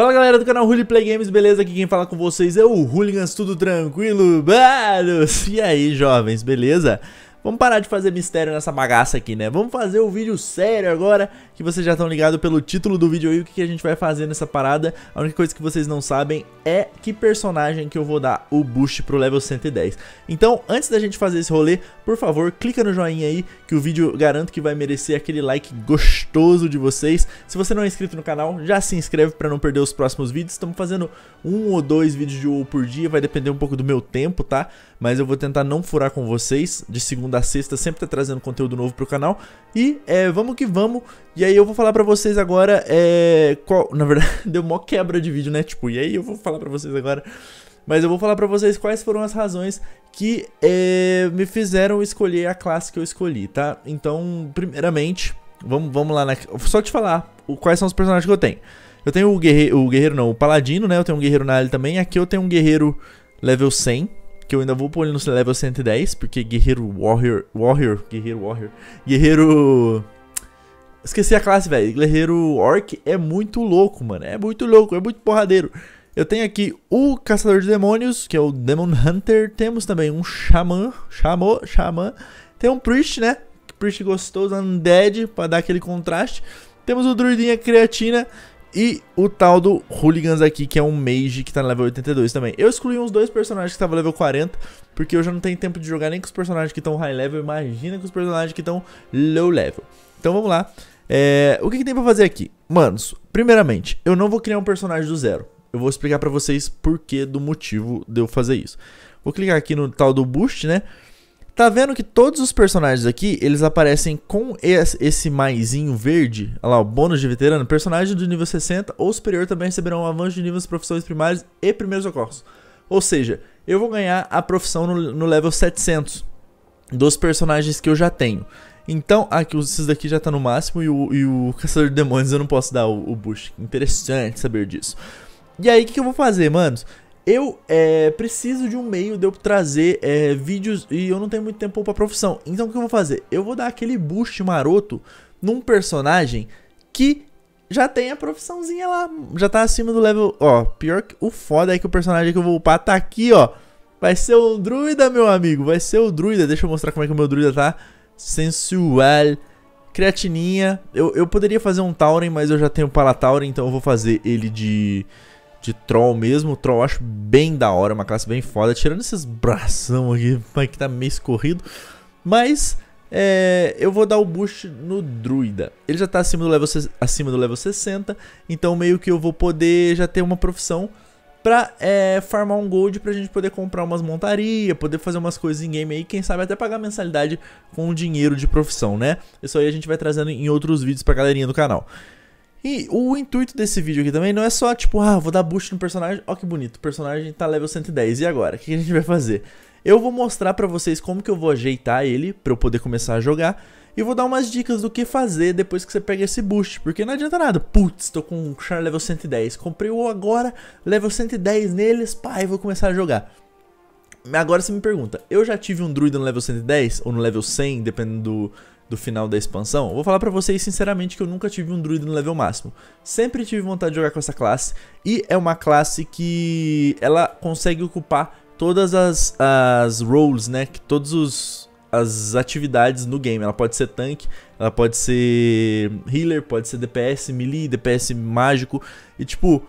Fala galera do canal Hooli Play Games, beleza? Aqui quem fala com vocês é o Hooligans, tudo tranquilo? Baros! E aí jovens, beleza? Vamos parar de fazer mistério nessa bagaça aqui, né? Vamos fazer o um vídeo sério agora, que vocês já estão ligados pelo título do vídeo aí, o que, que a gente vai fazer nessa parada. A única coisa que vocês não sabem é que personagem que eu vou dar o boost pro level 110. Então, antes da gente fazer esse rolê, por favor, clica no joinha aí, que o vídeo garanto que vai merecer aquele like gostoso de vocês. Se você não é inscrito no canal, já se inscreve para não perder os próximos vídeos. Estamos fazendo um ou dois vídeos de WoW por dia, vai depender um pouco do meu tempo, tá? mas eu vou tentar não furar com vocês. De segunda a sexta, sempre tá trazendo conteúdo novo pro canal. E é, vamos que vamos. E aí eu vou falar pra vocês agora. É, qual, na verdade, deu mó quebra de vídeo, né? Tipo, e aí eu vou falar pra vocês agora. Mas eu vou falar pra vocês quais foram as razões que é, me fizeram escolher a classe que eu escolhi, tá? Então, primeiramente, vamos, vamos lá. Na, só te falar o, quais são os personagens que eu tenho. Eu tenho o guerreiro, o guerreiro não, o paladino, né? Eu tenho um guerreiro na área também. Aqui eu tenho um guerreiro level 100, que eu ainda vou pôr ele no level 110, porque Guerreiro Warrior... Warrior? Guerreiro Warrior? Guerreiro... Esqueci a classe, velho. Guerreiro Orc é muito louco, mano. É muito louco, é muito porradeiro. Eu tenho aqui o Caçador de Demônios, que é o Demon Hunter. Temos também um Xamã, Xamã, Xamã. Tem um Priest, né? Priest gostoso, Undead, pra dar aquele contraste. Temos o Druidinha Creatina e o tal do Hooligans aqui, que é um mage que tá no level 82 também. Eu excluí uns dois personagens que estavam level 40, porque eu já não tenho tempo de jogar nem com os personagens que estão high level, imagina com os personagens que estão low level. Então vamos lá. É, o que, que, tem pra fazer aqui? Manos, primeiramente, eu não vou criar um personagem do zero. Eu vou explicar pra vocês porquê do motivo de eu fazer isso. Vou clicar aqui no tal do boost, né? Tá vendo que todos os personagens aqui, eles aparecem com esse maisinho verde, olha lá, o bônus de veterano, personagens do nível 60 ou superior também receberão um avanço de nível das profissões primárias e primeiros socorros. Ou seja, eu vou ganhar a profissão no, no level 700 dos personagens que eu já tenho. Então, aqui, esses daqui já tá no máximo e o, e o Caçador de Demônios eu não posso dar o, o boost. Interessante saber disso. E aí, o que, que eu vou fazer, manos? eu é, preciso de um meio de eu trazer é, vídeos e eu não tenho muito tempo para profissão. Então o que eu vou fazer? Eu vou dar aquele boost maroto num personagem que já tem a profissãozinha lá, já tá acima do level, ó, pior que o foda é que o personagem que eu vou upar tá aqui, ó. Vai ser o druida, meu amigo, vai ser o druida. Deixa eu mostrar como é que o meu druida tá. Sensual, creatininha. Eu, eu poderia fazer um Tauren, mas eu já tenho Palatauren, então eu vou fazer ele de de troll mesmo. O troll eu acho bem da hora, uma classe bem foda. Tirando esses bração aqui, que tá meio escorrido. Mas é, eu vou dar o boost no druida. Ele já tá acima do, level, acima do level 60, então meio que eu vou poder já ter uma profissão pra é, farmar um gold pra gente poder comprar umas montarias, poder fazer umas coisas em game aí, quem sabe até pagar mensalidade com dinheiro de profissão, né? Isso aí a gente vai trazendo em outros vídeos pra galerinha do canal. E o intuito desse vídeo aqui também não é só tipo, ah, vou dar boost no personagem, ó que bonito, o personagem tá level 110, e agora? O que a gente vai fazer? Eu vou mostrar pra vocês como que eu vou ajeitar ele pra eu poder começar a jogar e vou dar umas dicas do que fazer depois que você pega esse boost, porque não adianta nada. Putz, tô com um Char level 110, comprei o agora, level 110 neles, pá, e vou começar a jogar. Agora você me pergunta, eu já tive um druida no level 110 ou no level 100, dependendo do, do final da expansão, vou falar para vocês sinceramente que eu nunca tive um druida no level máximo. Sempre tive vontade de jogar com essa classe e é uma classe que ela consegue ocupar todas as, as roles, né, que todos os as atividades no game. Ela pode ser tanque, ela pode ser healer, pode ser DPS melee, DPS mágico e tipo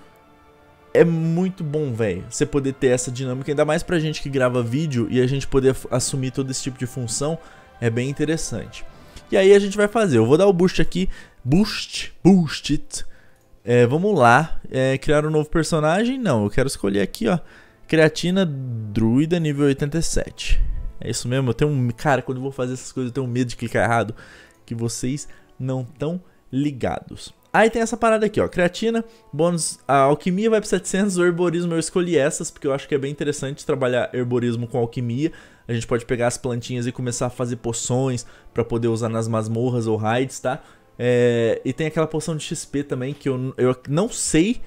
é muito bom, velho, você poder ter essa dinâmica, ainda mais pra gente que grava vídeo e a gente poder assumir todo esse tipo de função, é bem interessante. E aí a gente vai fazer. Eu vou dar o boost aqui. Boost. Boost it. É, vamos lá. É, criar um novo personagem? Não, eu quero escolher aqui, ó. Creatina Druida nível 87. É isso mesmo, eu tenho um... Cara, quando eu vou fazer essas coisas eu tenho medo de clicar errado. Que vocês não estão ligados. Aí tem essa parada aqui, ó. Creatina, bônus... A alquimia vai para 700, o herborismo eu escolhi essas, porque eu acho que é bem interessante trabalhar herborismo com alquimia. A gente pode pegar as plantinhas e começar a fazer poções para poder usar nas masmorras ou raids, tá? É, e tem aquela poção de XP também que eu, eu não sei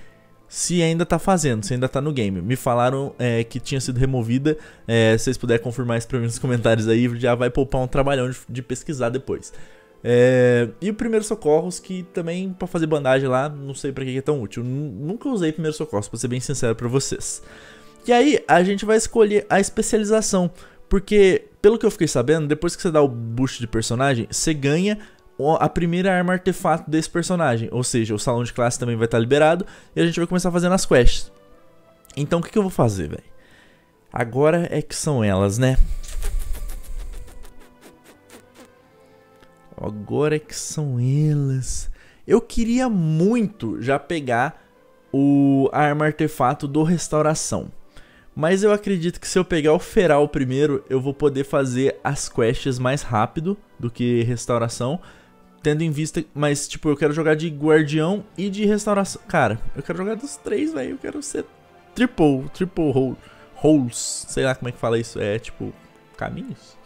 se ainda tá fazendo, se ainda tá no game. Me falaram é, que tinha sido removida. É, se vocês puderem confirmar isso pra mim nos comentários aí, já vai poupar um trabalhão de, de pesquisar depois. É, e o primeiro socorros, que também para fazer bandagem lá, não sei para que é tão útil. Nunca usei primeiro socorros, pra ser bem sincero para vocês. E aí, a gente vai escolher a especialização. Porque, pelo que eu fiquei sabendo, depois que você dá o boost de personagem, você ganha a primeira arma artefato desse personagem. Ou seja, o salão de classe também vai estar liberado e a gente vai começar fazendo as quests. Então o que, que eu vou fazer, velho? Agora é que são elas, né? Agora é que são elas. Eu queria muito já pegar o a arma artefato do restauração. Mas eu acredito que se eu pegar o Feral primeiro, eu vou poder fazer as quests mais rápido do que restauração. Tendo em vista, mas tipo, eu quero jogar de guardião e de restauração. Cara, eu quero jogar dos três, velho. Eu quero ser triple, triple hole, holes. Sei lá como é que fala isso. É tipo, caminhos?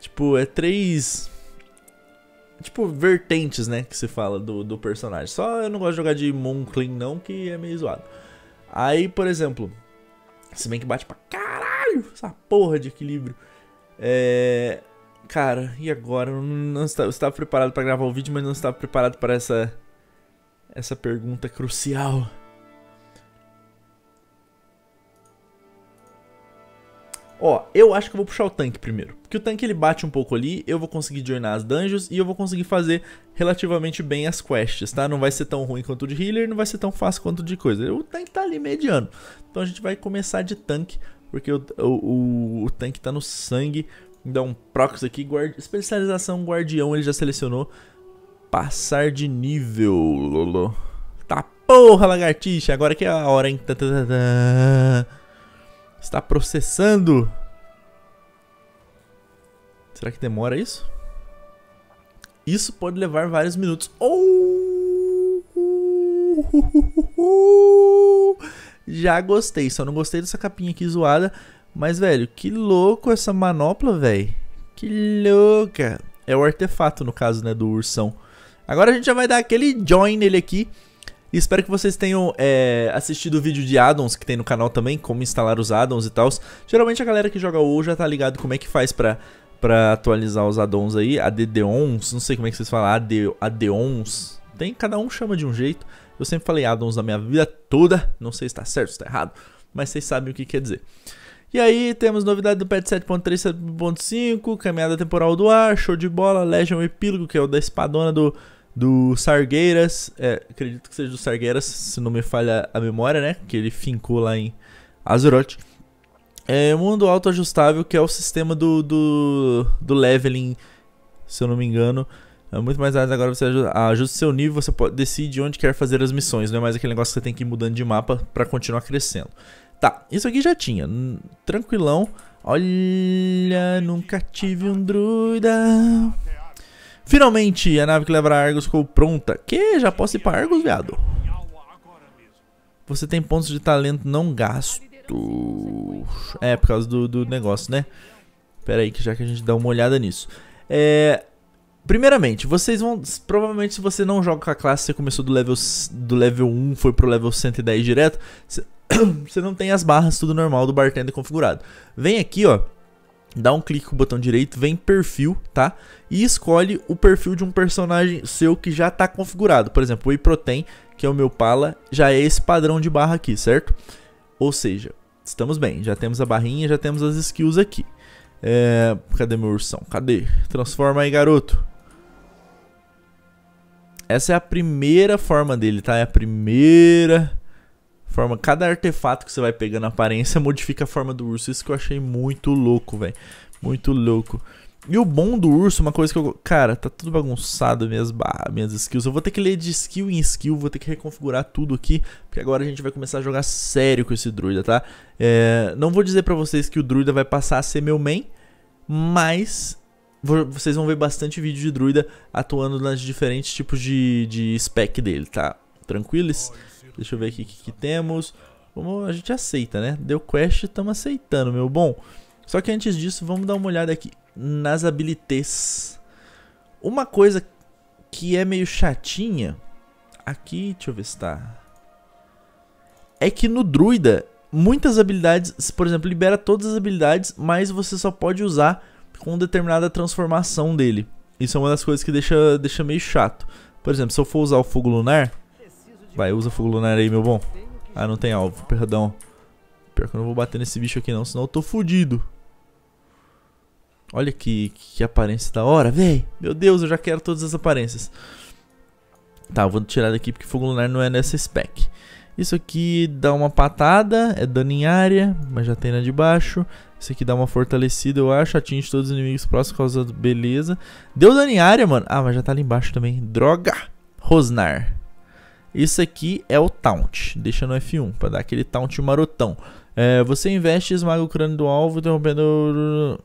Tipo, é três tipo, vertentes, né? Que se fala do, do personagem. Só eu não gosto de jogar de Moonclean, não, que é meio zoado. Aí, por exemplo, se bem que bate pra caralho essa porra de equilíbrio. É. Cara, e agora? Eu não estava, eu estava preparado para gravar o vídeo, mas não estava preparado para essa. Essa pergunta crucial. Ó, eu acho que eu vou puxar o tanque primeiro. Porque o tanque ele bate um pouco ali, eu vou conseguir joinar as dungeons e eu vou conseguir fazer relativamente bem as quests, tá? Não vai ser tão ruim quanto o de healer, não vai ser tão fácil quanto o de coisa. O tanque tá ali mediano. Então a gente vai começar de tanque, porque o, o, o, o tanque tá no sangue. Dá um prox aqui, especialização guardião, ele já selecionou. Passar de nível, lolo. Tá porra, lagartixa, agora que é a hora, hein? Tadadadá. Está processando. Será que demora isso? Isso pode levar vários minutos. Oh! Já gostei, só não gostei dessa capinha aqui zoada. Mas, velho, que louco essa manopla, velho. Que louca. É o artefato, no caso, né, do ursão. Agora a gente já vai dar aquele join nele aqui. E espero que vocês tenham é, assistido o vídeo de addons que tem no canal também, como instalar os addons e tal. Geralmente a galera que joga WoW já tá ligado como é que faz pra, pra atualizar os addons aí, ADDONs, não sei como é que vocês falam, AD, 11 tem, cada um chama de um jeito. Eu sempre falei addons na minha vida toda, não sei se tá certo, se tá errado, mas vocês sabem o que quer dizer. E aí temos novidade do patch 7.3, 7.5, caminhada temporal do ar, show de bola, Legion Epílogo, que é o da espadona do do Sargueiras, é, acredito que seja do Sargueiras, se não me falha a memória, né? Que ele fincou lá em Azeroth. É um mundo autoajustável, que é o sistema do, do, do leveling, se eu não me engano. É muito mais nada agora você ajusta, seu nível, você pode, decide onde quer fazer as missões, não é mais aquele negócio que você tem que ir mudando de mapa para continuar crescendo. Tá, isso aqui já tinha, tranquilão. Olha, nunca tive um druida. Finalmente, a nave que leva a Argos ficou pronta. Que? Já posso ir pra Argos, viado? Você tem pontos de talento não gasto. É, por causa do, do negócio, né? Pera aí, que já que a gente dá uma olhada nisso. É... Primeiramente, vocês vão... Provavelmente se você não joga com a classe, você começou do level, do level 1, foi pro level 110 direto, você, você não tem as barras tudo normal do bartender configurado. Vem aqui, ó dá um clique com o botão direito, vem perfil, tá? E escolhe o perfil de um personagem seu que já está configurado. Por exemplo, o Iprotein, que é o meu Pala, já é esse padrão de barra aqui, certo? Ou seja, estamos bem, já temos a barrinha, já temos as skills aqui. É... Cadê meu ursão? Cadê? Transforma aí, garoto. Essa é a primeira forma dele, tá? É a primeira forma, cada artefato que você vai pegando a aparência modifica a forma do urso. Isso que eu achei muito louco, velho. Muito louco. E o bom do urso, uma coisa que eu. Cara, tá tudo bagunçado minhas minhas skills. Eu vou ter que ler de skill em skill, vou ter que reconfigurar tudo aqui. Porque agora a gente vai começar a jogar sério com esse druida, tá? É, não vou dizer pra vocês que o druida vai passar a ser meu main, mas vocês vão ver bastante vídeo de druida atuando nas diferentes tipos de, de spec dele, tá? Tranquilos? Deixa eu ver aqui o que, que, temos. Vamos, a gente aceita, né? Deu quest, estamos aceitando, meu bom. Só que antes disso, vamos dar uma olhada aqui nas habilidades. Uma coisa que é meio chatinha... Aqui, deixa eu ver se tá... É que no druida, muitas habilidades... Por exemplo, libera todas as habilidades, mas você só pode usar com determinada transformação dele. Isso é uma das coisas que deixa, deixa meio chato. Por exemplo, se eu for usar o fogo lunar, Vai, usa fogo lunar aí, meu bom. Ah, não tem alvo, perdão. Pior que eu não vou bater nesse bicho aqui não, senão eu tô fudido. Olha que, que aparência da hora, véi. Meu Deus, eu já quero todas as aparências. Tá, eu vou tirar daqui porque fogo lunar não é nessa spec. Isso aqui dá uma patada, é dano em área, mas já tem na de baixo. Isso aqui dá uma fortalecida, eu acho. Atinge todos os inimigos próximos, causa beleza. Deu dano em área, mano. Ah, mas já tá ali embaixo também. Droga! Rosnar. Isso aqui é o taunt, deixa no F1 para dar aquele taunt marotão. É, você investe e esmaga o crânio do alvo, interrompendo.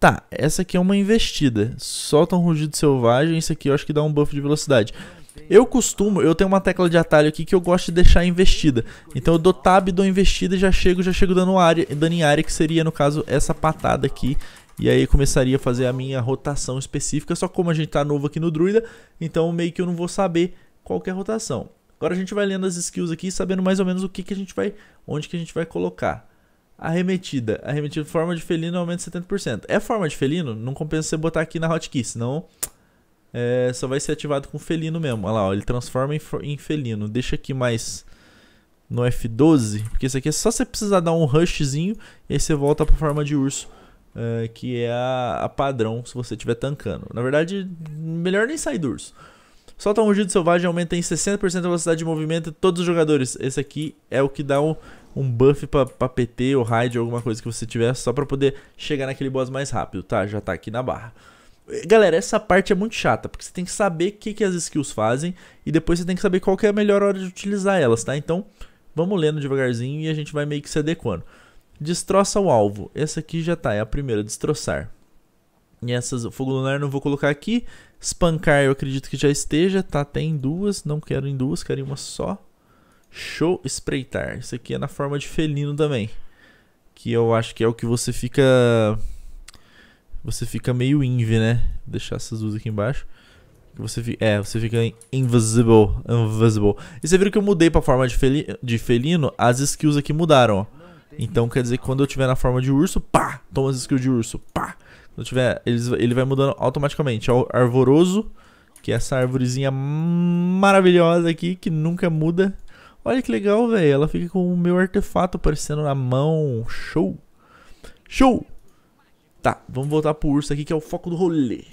Tá, essa aqui é uma investida. Solta um rugido selvagem, isso aqui eu acho que dá um buff de velocidade. Eu costumo, eu tenho uma tecla de atalho aqui que eu gosto de deixar investida. Então eu dou tab, dou investida e já chego, já chego dando área, dando em área, que seria no caso essa patada aqui e aí começaria a fazer a minha rotação específica, só como a gente tá novo aqui no Druida, então meio que eu não vou saber qual que é a rotação. Agora a gente vai lendo as skills aqui, sabendo mais ou menos o que, que a gente vai, onde que a gente vai colocar. Arremetida, arremetida, forma de felino aumenta 70%. É forma de felino? Não compensa você botar aqui na hotkey, senão é, só vai ser ativado com felino mesmo. Olha lá, ó, ele transforma em, em felino. Deixa aqui mais no F12, porque isso aqui é só você precisar dar um rushzinho e aí você volta pra forma de urso Uh, que é a, a, padrão se você estiver tancando. Na verdade, melhor nem sair durso. Solta tá um rugido selvagem aumenta em 60% a velocidade de movimento de todos os jogadores. Esse aqui é o que dá um, um buff pra, pra PT ou raid, alguma coisa que você tiver, só pra poder chegar naquele boss mais rápido, tá? Já tá aqui na barra. Galera, essa parte é muito chata, porque você tem que saber o que, que as skills fazem e depois você tem que saber qual que é a melhor hora de utilizar elas, tá? Então, vamos lendo devagarzinho e a gente vai meio que se adequando. Destroça o alvo. Essa aqui já tá, é a primeira, destroçar. E essas, o fogo lunar não vou colocar aqui. Espancar eu acredito que já esteja, tá até em duas, não quero em duas, quero em uma só. Show, espreitar. Isso aqui é na forma de felino também. Que eu acho que é o que você fica... Você fica meio inv, né? Vou deixar essas duas aqui embaixo. Você fica, é, você fica invisible, invisible. E você viu que eu mudei pra forma de, de felino, as skills aqui mudaram, ó. Então quer dizer que quando eu tiver na forma de urso, pá, toma as skills de urso, pá. Quando eu tiver, ele, ele vai mudando automaticamente. É o arvoroso, que é essa árvorezinha maravilhosa aqui, que nunca muda. Olha que legal, velho. Ela fica com o meu artefato aparecendo na mão. Show! Show! Tá, vamos voltar pro urso aqui, que é o foco do rolê.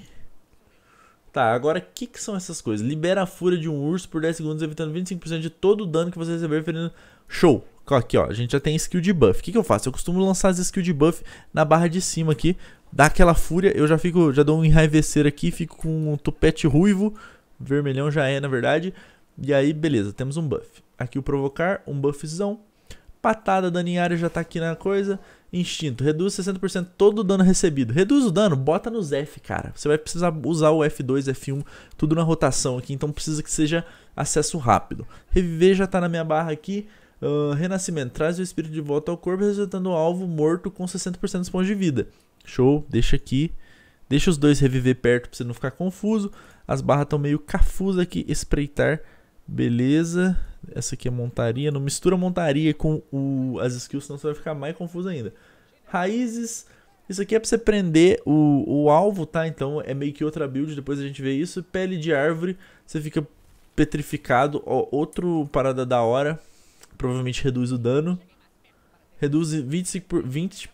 Tá, agora o que, que são essas coisas? Libera a fúria de um urso por 10 segundos, evitando 25% de todo o dano que você receber. Ferindo... Show! Aqui, ó, a gente já tem skill de buff. O que, que eu faço? Eu costumo lançar as skill de buff na barra de cima aqui. Dá aquela fúria, eu já fico, já dou um enraivecer aqui, fico com um tupete ruivo. Vermelhão já é, na verdade. E aí, beleza, temos um buff. Aqui o provocar, um buffzão. Patada, dano em área já tá aqui na coisa. Instinto, reduz 60% todo o dano recebido. Reduz o dano, bota nos F, cara. Você vai precisar usar o F2, F1, tudo na rotação aqui, então precisa que seja acesso rápido. Reviver já tá na minha barra aqui renascimento traz o espírito de volta ao corpo, resultando o alvo morto com 60% dos pontos de vida. Show, deixa aqui. Deixa os dois reviver perto pra você não ficar confuso. As barras estão meio cafusas aqui. Espreitar. Beleza. Essa aqui é montaria. Não mistura montaria com o, as skills, senão você vai ficar mais confuso ainda. Raízes. Isso aqui é pra você prender o, o alvo, tá? Então é meio que outra build, depois a gente vê isso. Pele de árvore, você fica petrificado. Ó, outro parada da hora provavelmente reduz o dano. Reduz 25%, 20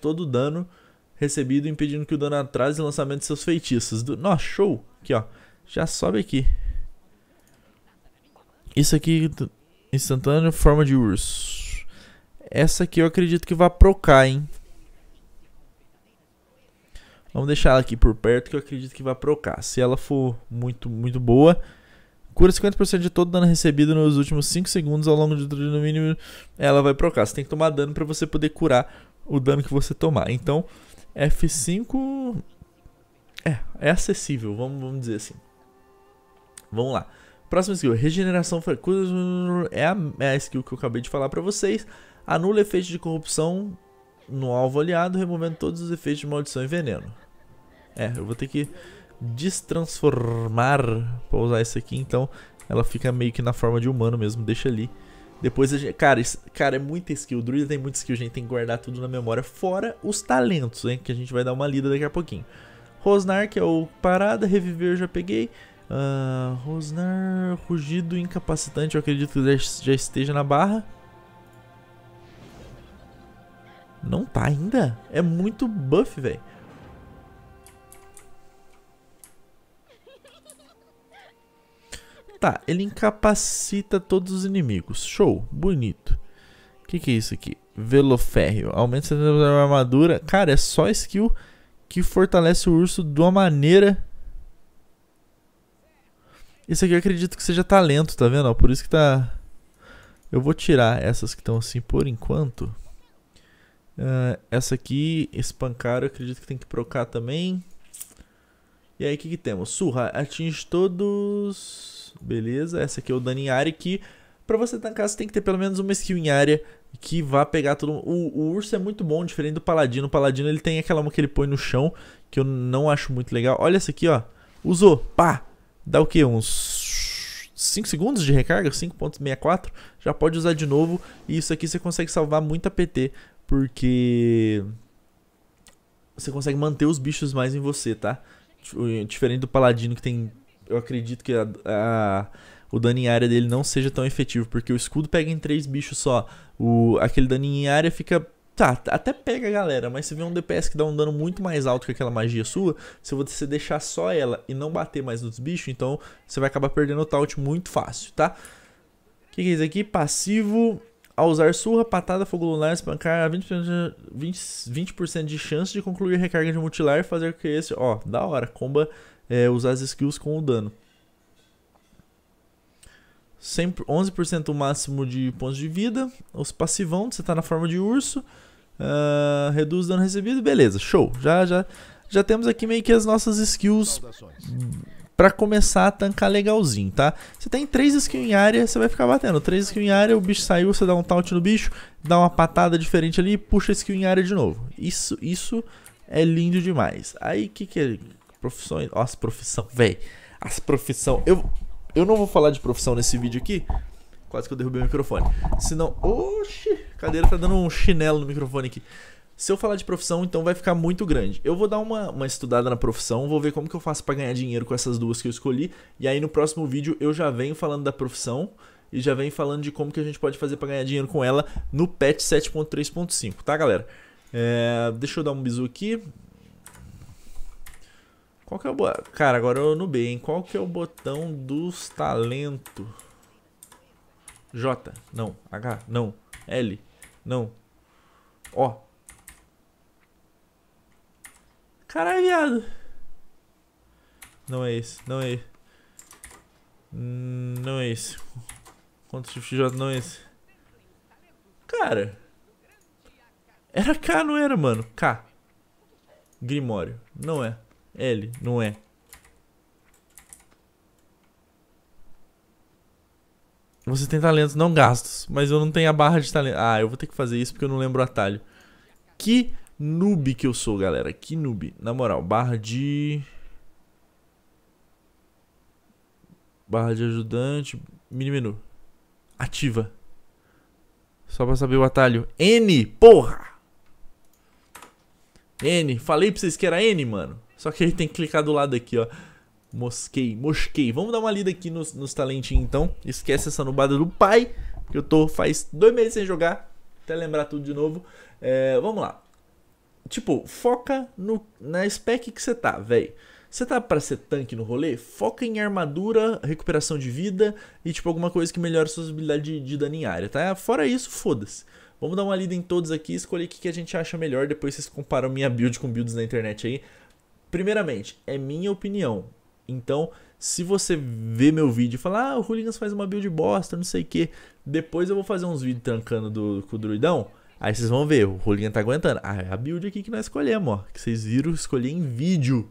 todo o dano recebido, impedindo que o dano atrase o lançamento de seus feitiços. Do... Nossa, show! Aqui, ó. Já sobe aqui. Isso aqui, instantâneo, forma de urso. Essa aqui eu acredito que vai procar, hein? Vamos deixar ela aqui por perto que eu acredito que vai procar. Se ela for muito, muito boa, Cura 50% de todo dano recebido nos últimos 5 segundos ao longo de no mínimo. Ela vai procar. Você tem que tomar dano para você poder curar o dano que você tomar. Então, F5 é, é acessível, vamos, vamos dizer assim. Vamos lá. Próxima skill, regeneração é a, é a skill que eu acabei de falar para vocês. Anula efeito de corrupção no alvo aliado, removendo todos os efeitos de maldição e veneno. É, eu vou ter que destransformar, pra usar esse aqui, então ela fica meio que na forma de humano mesmo, deixa ali. Depois a gente, cara, isso, cara, é muita skill, o druida tem muita skill, a gente tem que guardar tudo na memória, fora os talentos, hein, que a gente vai dar uma lida daqui a pouquinho. Rosnar, que é o parada, reviver eu já peguei. Uh, Rosnar, rugido incapacitante, eu acredito que já esteja na barra. Não tá ainda? É muito buff, velho. Tá, ele incapacita todos os inimigos. Show, bonito. O que, que é isso aqui? Veloférreo. Aumenta a armadura. Cara, é só skill que fortalece o urso de uma maneira. Isso aqui eu acredito que seja talento, tá vendo? Por isso que tá. Eu vou tirar essas que estão assim por enquanto. Uh, essa aqui, espancar, eu acredito que tem que procar também. E aí, o que, que temos? Surra, atinge todos beleza? Essa aqui é o dano em área que para você tancar você tem que ter pelo menos uma skill em área que vá pegar todo mundo. O, o urso é muito bom, diferente do paladino. O paladino ele tem aquela mão que ele põe no chão, que eu não acho muito legal. Olha essa aqui, ó. Usou, pá. Dá o que? Uns 5 segundos de recarga, 5.64. Já pode usar de novo. E isso aqui você consegue salvar muito APT, porque você consegue manter os bichos mais em você, tá? Tipo, diferente do paladino que tem eu acredito que a, a, o dano em área dele não seja tão efetivo, porque o escudo pega em três bichos só. O, aquele dano em área fica Tá, até pega a galera, mas se vê um DPS que dá um dano muito mais alto que aquela magia sua, se você deixar só ela e não bater mais nos bichos, então você vai acabar perdendo o taunt muito fácil, tá? O que, que, é isso aqui? Passivo. Ao usar surra, patada, fogo lunar, espancar, 20%, 20, 20 de chance de concluir recarga de mutilar e fazer com que esse... Ó, da hora, comba é, usar as skills com o dano. 11% o máximo de pontos de vida. Os passivão, você está na forma de urso. Uh, reduz o dano recebido, beleza, show. Já, já, já temos aqui meio que as nossas skills para começar a tancar legalzinho, tá? Você tem três skills em área, você vai ficar batendo. Três skills em área, o bicho saiu, você dá um taunt no bicho, dá uma patada diferente ali e puxa skill em área de novo. Isso, isso é lindo demais. Aí, que que é profissões. Ó, as profissão, véi. As profissão. Eu, eu não vou falar de profissão nesse vídeo aqui. Quase que eu derrubei o microfone. Senão. Oxi! Cadeira tá dando um chinelo no microfone aqui. Se eu falar de profissão, então vai ficar muito grande. Eu vou dar uma, uma estudada na profissão, vou ver como que eu faço para ganhar dinheiro com essas duas que eu escolhi. E aí no próximo vídeo eu já venho falando da profissão e já venho falando de como que a gente pode fazer para ganhar dinheiro com ela no patch 7.3.5, tá galera? É, deixa eu dar um bisu aqui. Qual que é o botão? Cara, agora eu no B, hein? Qual que é o botão dos talentos? J, não. H, não. L, não. O. Caralho, viado. Não é esse, não é esse. Não é esse. Quanto shift tipo J não é esse? Cara. Era K, não era, mano? K. Grimório. Não é. L, não é. Você tem talentos não gastos, mas eu não tenho a barra de talento. Ah, eu vou ter que fazer isso porque eu não lembro o atalho. Que noob que eu sou, galera. Que noob. Na moral, barra de... Barra de ajudante, mini menu. Ativa. Só pra saber o atalho. N, porra! N, falei pra vocês que era N, mano. Só que ele tem que clicar do lado aqui, ó. Mosquei, mosquei. Vamos dar uma lida aqui nos, nos talentinhos, então. Esquece essa nubada do pai, que eu tô faz dois meses sem jogar. Até lembrar tudo de novo. É, vamos lá. Tipo, foca no, na spec que você tá, velho. Você tá pra ser tanque no rolê? Foca em armadura, recuperação de vida e, tipo, alguma coisa que melhore suas habilidades de, de dano em área, tá? Fora isso, foda-se. Vamos dar uma lida em todos aqui e escolher o que, que a gente acha melhor. Depois vocês comparam minha build com builds na internet aí primeiramente, é minha opinião. Então, se você vê meu vídeo e falar, ah, o Hooligans faz uma build bosta, não sei o que, depois eu vou fazer uns vídeos trancando do, com o Druidão, aí vocês vão ver, o Hooligan tá aguentando. Ah, é a build aqui que nós escolhemos, ó, que vocês viram escolher em vídeo,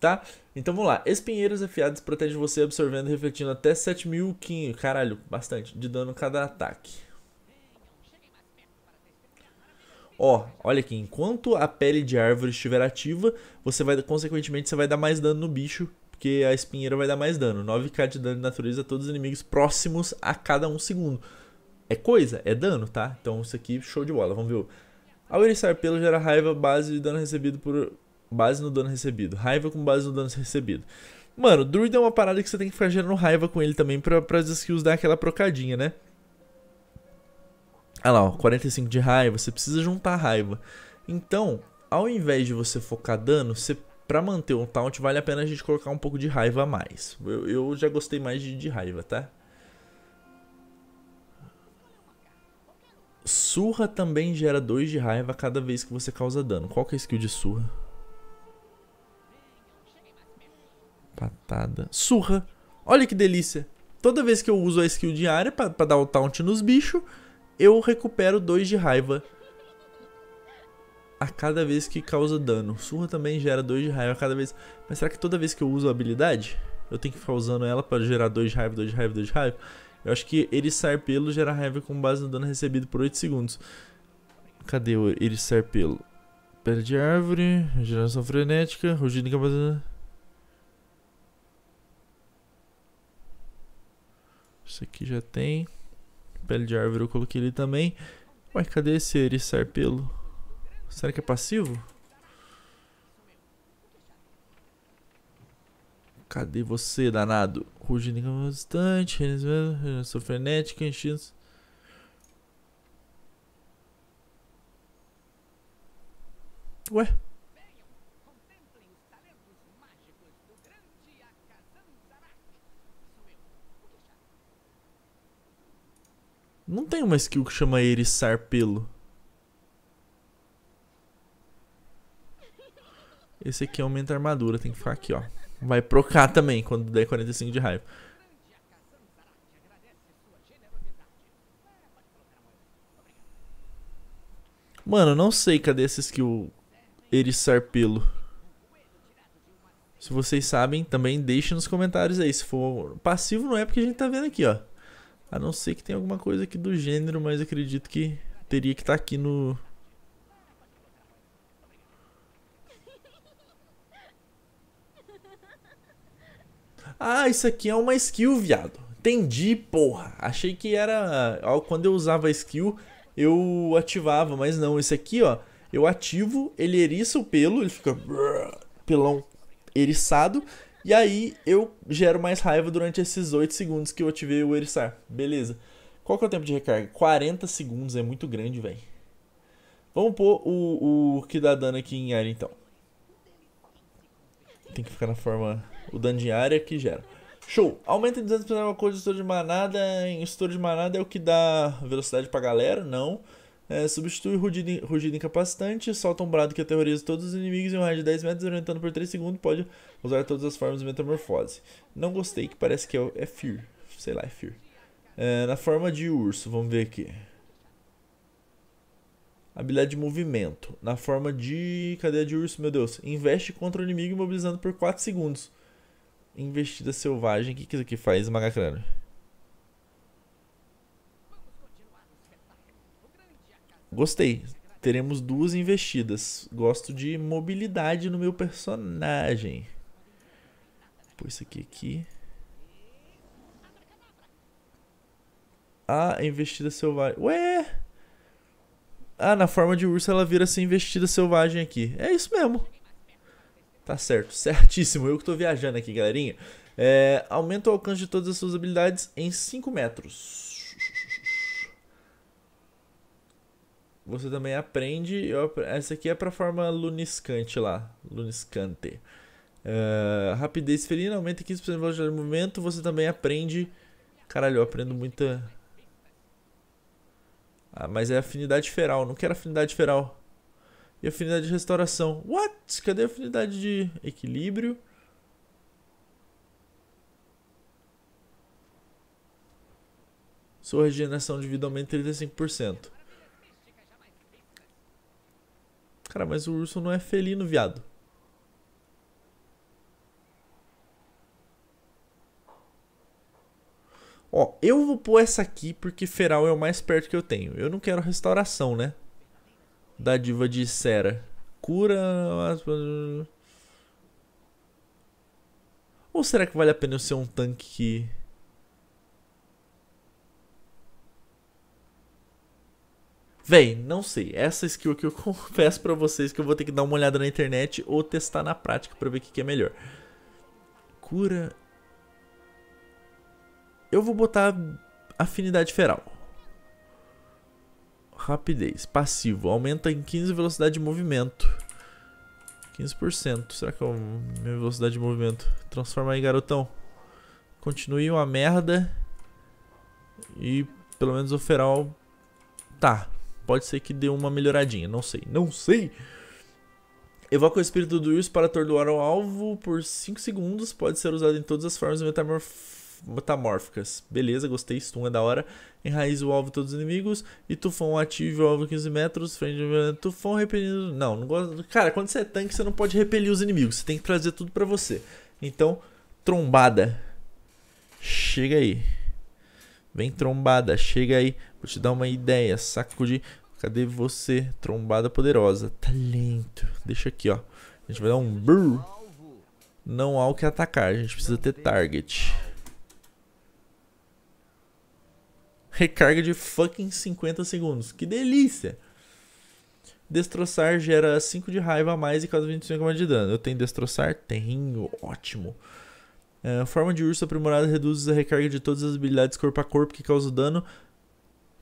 tá? Então vamos lá, espinheiros afiados protegem você absorvendo e refletindo até 7.500, caralho, bastante, de dano cada ataque. Ó, olha aqui, enquanto a pele de árvore estiver ativa, você vai, consequentemente, você vai dar mais dano no bicho, porque a espinheira vai dar mais dano. 9k de dano de natureza a todos os inimigos próximos a cada um segundo. É coisa, é dano, tá? Então isso aqui, show de bola, vamos ver. Ao iniciar pelo, gera raiva base de dano recebido por... Base no dano recebido. Raiva com base no dano recebido. Mano, Druid é uma parada que você tem que ficar gerando raiva com ele também pra, pra as skills dar aquela procadinha, né? Olha ah lá, ó, 45 de raiva, você precisa juntar raiva. Então, ao invés de você focar dano, você, pra manter um taunt, vale a pena a gente colocar um pouco de raiva a mais. Eu, eu já gostei mais de, de raiva, tá? Surra também gera 2 de raiva cada vez que você causa dano. Qual que é a skill de surra? Patada. Surra. Olha que delícia. Toda vez que eu uso a skill diária pra, pra dar o taunt nos bichos, eu recupero 2 de raiva a cada vez que causa dano. Surra também gera 2 de raiva a cada vez. Mas será que toda vez que eu uso a habilidade, eu tenho que ficar usando ela para gerar 2 de raiva, 2 de raiva, 2 de raiva? Eu acho que Eriçar Pelo gera raiva com base no dano recebido por 8 segundos. Cadê o Eriçar Pelo? Pele de árvore, geração frenética, rugido incapacidade. Isso aqui já tem. Pele de árvore eu coloquei ele também. Ué, cadê esse eriçar pelo? Será que é passivo? Cadê você, danado? Rugindo constante, sou frenética, enchido. Ué? Não tem uma skill que chama eriçar pelo. Esse aqui é aumenta a armadura, tem que ficar aqui, ó. Vai procar também quando der 45 de raiva. Mano, eu não sei cadê essa skill eriçar pelo. Se vocês sabem, também deixem nos comentários aí. Se for passivo, não é porque a gente tá vendo aqui, ó. A não ser que tenha alguma coisa aqui do gênero, mas acredito que teria que estar tá aqui no... Ah, isso aqui é uma skill, viado. Entendi, porra. Achei que era... Quando eu usava skill, eu ativava, mas não. Esse aqui, ó, eu ativo, ele eriça o pelo, ele fica... Pelão eriçado e aí eu gero mais raiva durante esses 8 segundos que eu ativei o Erisar. Beleza. Qual que é o tempo de recarga? 40 segundos, é muito grande, velho. Vamos pôr o, o que dá dano aqui em área, então. Tem que ficar na forma... O dano de área que gera. Show! Aumenta em 200% uma coisa de estouro de manada. Em estouro de manada é o que dá velocidade pra galera? Não. Não. É, substitui o rugido, incapacitante, solta um brado que aterroriza todos os inimigos em um raio de 10 metros, orientando por 3 segundos, pode usar todas as formas de metamorfose. Não gostei, que parece que é, é Fear. Sei lá, é Fear. É, na forma de urso, vamos ver aqui. Habilidade de movimento. Na forma de. cadeia de urso, meu Deus? Investe contra o inimigo imobilizando por 4 segundos. Investida selvagem. O que, que isso aqui faz? Esmagar crânio. Gostei. Teremos duas investidas. Gosto de mobilidade no meu personagem. Pôr isso aqui aqui. Ah, investida selvagem. Ué! Ah, na forma de urso ela vira essa investida selvagem aqui. É isso mesmo. Tá certo, certíssimo. Eu que tô viajando aqui, galerinha. É, aumenta o alcance de todas as suas habilidades em 5 metros. você também aprende. Eu, essa aqui é para forma luniscante lá, luniscante. Uh, rapidez felina aumenta 15% de velocidade de movimento. Você também aprende. Caralho, eu aprendo muita. Ah, mas é afinidade feral. Não quero afinidade feral. E afinidade de restauração. What? Cadê a afinidade de equilíbrio? Sua regeneração de vida aumenta 35%. Cara, mas o urso não é felino, viado. Ó, eu vou pôr essa aqui porque feral é o mais perto que eu tenho. Eu não quero restauração, né? Da diva de Sera. Cura... Ou será que vale a pena eu ser um tanque que... Véi, não sei. Essa skill que eu confesso para vocês que eu vou ter que dar uma olhada na internet ou testar na prática para ver o que, que é melhor. Cura. Eu vou botar afinidade feral. Rapidez. Passivo. Aumenta em 15 velocidade de movimento. 15%. Será que é minha velocidade de movimento? Transforma aí, garotão. Continue uma merda. E pelo menos o feral. Tá. Pode ser que dê uma melhoradinha, não sei, não sei. Evoca o espírito do Wilson para atordoar o alvo por 5 segundos. Pode ser usado em todas as formas metamórficas. Beleza, gostei. Stun é da hora. Enraiza o alvo todos os inimigos. E tufão ative o alvo 15 metros. Frente Tufão repelindo. Não, não gosto. Cara, quando você é tanque, você não pode repelir os inimigos. Você tem que trazer tudo para você. Então, trombada. Chega aí. Vem trombada, chega aí. Vou te dar uma ideia, saco de... Cadê você, trombada poderosa? Talento. Deixa aqui, ó. A gente vai dar um... Brrr. Não há o que atacar, a gente precisa ter target. Recarga de fucking 50 segundos. Que delícia! Destroçar gera 5 de raiva a mais e causa 25 de dano. Eu tenho destroçar? Tenho. Ótimo. É, forma de urso aprimorada reduz a recarga de todas as habilidades corpo a corpo que causa dano